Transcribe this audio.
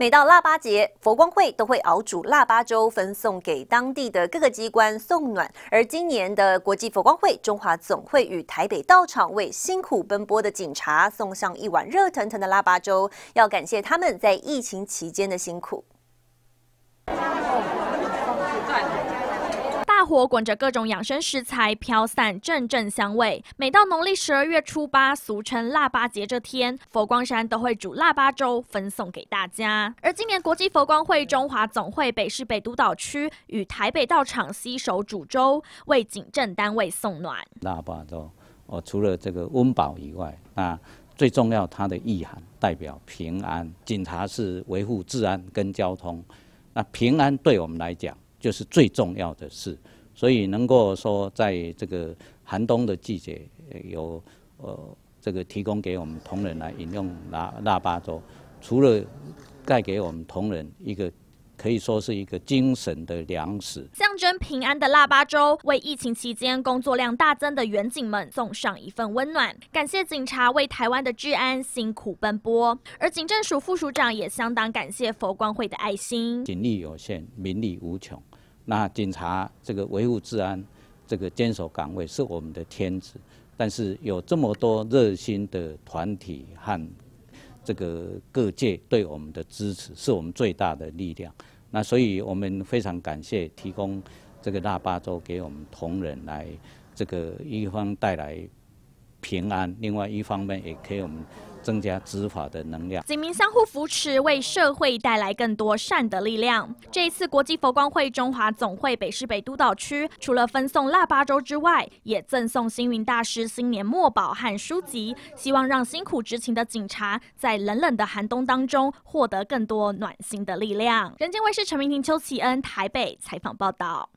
每到腊八节，佛光会都会熬煮腊八粥，分送给当地的各个机关送暖。而今年的国际佛光会中华总会与台北道场，为辛苦奔波的警察送上一碗热腾腾的腊八粥，要感谢他们在疫情期间的辛苦。火滚着各种养生食材，飘散阵阵香味。每到农历十二月初八，俗称腊八节这天，佛光山都会煮腊八粥分送给大家。而今年国际佛光会中华总会北市北督导区与台北道场携手煮粥，为警政单位送暖。腊八粥，哦，除了这个温饱以外，那最重要它的意涵代表平安。警察是维护治安跟交通，那平安对我们来讲就是最重要的事。所以能够说，在这个寒冬的季节，有呃这个提供给我们同仁来饮用腊腊八粥，除了带给我们同仁一个可以说是一个精神的粮食，象征平安的腊八粥，为疫情期间工作量大增的远警们送上一份温暖。感谢警察为台湾的治安辛苦奔波，而警政署副署长也相当感谢佛光会的爱心。警力有限，民力无穷。那警察这个维护治安，这个坚守岗位是我们的天职。但是有这么多热心的团体和这个各界对我们的支持，是我们最大的力量。那所以我们非常感谢提供这个腊八粥给我们同仁来这个一方带来平安。另外一方面也可以我们。增加执法的能量，警民相互扶持，为社会带来更多善的力量。这一次，国际佛光会中华总会北市北督导区除了分送腊八粥之外，也赠送星云大师新年墨宝和书籍，希望让辛苦执勤的警察在冷冷的寒冬当中获得更多暖心的力量。人间卫视陈明婷、邱启恩台北采访报道。